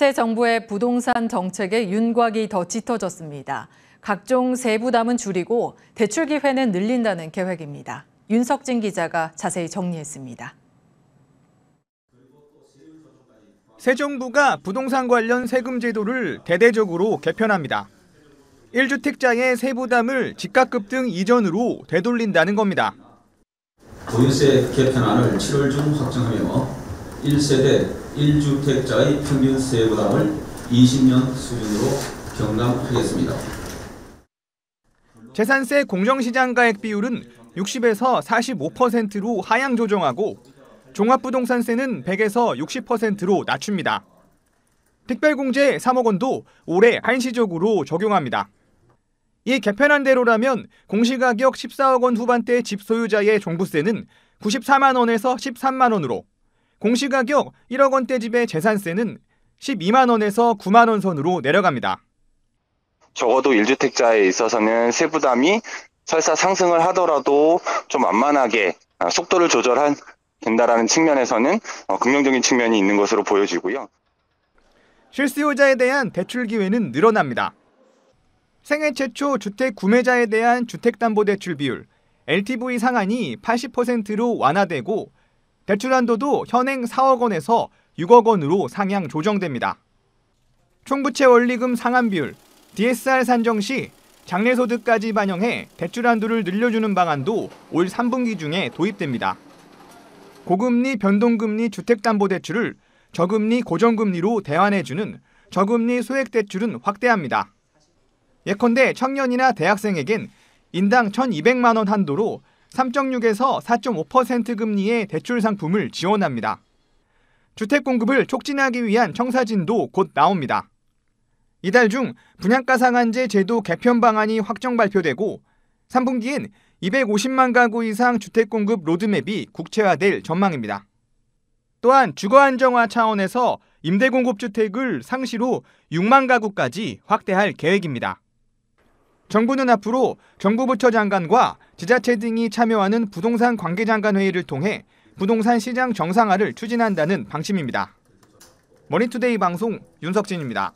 새 정부의 부동산 정책에 윤곽이 더 짙어졌습니다. 각종 세부담은 줄이고 대출 기회는 늘린다는 계획입니다. 윤석진 기자가 자세히 정리했습니다. 새 정부가 부동산 관련 세금 제도를 대대적으로 개편합니다. 1주택자의 세부담을 집값급 등 이전으로 되돌린다는 겁니다. 보유세 개편안을 7월 중 확정하며 1세대 1주택자의 평균 세부담을 20년 수준으로 경감하겠습니다. 재산세 공정시장 가액 비율은 60에서 45%로 하향 조정하고 종합부동산세는 100에서 60%로 낮춥니다. 특별공제 3억 원도 올해 한시적으로 적용합니다. 이 개편안 대로라면 공시가격 14억 원 후반대 집 소유자의 종부세는 94만 원에서 13만 원으로 공시가격 1억 원대 집의 재산세는 12만 원에서 9만 원 선으로 내려갑니다. 적어도 1주택자에 있어서는 세부담이 설사 상승을 하더라도 좀 완만하게 아, 속도를 조절한 된다라는 측면에서는 어, 긍정적인 측면이 있는 것으로 보여지고요. 실수요자에 대한 대출 기회는 늘어납니다. 생애 최초 주택 구매자에 대한 주택담보대출 비율 LTV 상한이 80%로 완화되고 대출 한도도 현행 4억 원에서 6억 원으로 상향 조정됩니다. 총부채 원리금 상환 비율, DSR 산정 시 장래소득까지 반영해 대출 한도를 늘려주는 방안도 올 3분기 중에 도입됩니다. 고금리 변동금리 주택담보대출을 저금리 고정금리로 대환해주는 저금리 소액대출은 확대합니다. 예컨대 청년이나 대학생에겐 인당 1,200만 원 한도로 3.6에서 4.5% 금리의 대출 상품을 지원합니다. 주택 공급을 촉진하기 위한 청사진도 곧 나옵니다. 이달 중 분양가 상한제 제도 개편 방안이 확정 발표되고 3분기엔 250만 가구 이상 주택 공급 로드맵이 국채화될 전망입니다. 또한 주거 안정화 차원에서 임대 공급 주택을 상시로 6만 가구까지 확대할 계획입니다. 정부는 앞으로 정부부처 장관과 지자체 등이 참여하는 부동산 관계장관 회의를 통해 부동산 시장 정상화를 추진한다는 방침입니다. 머니투데이 방송 윤석진입니다.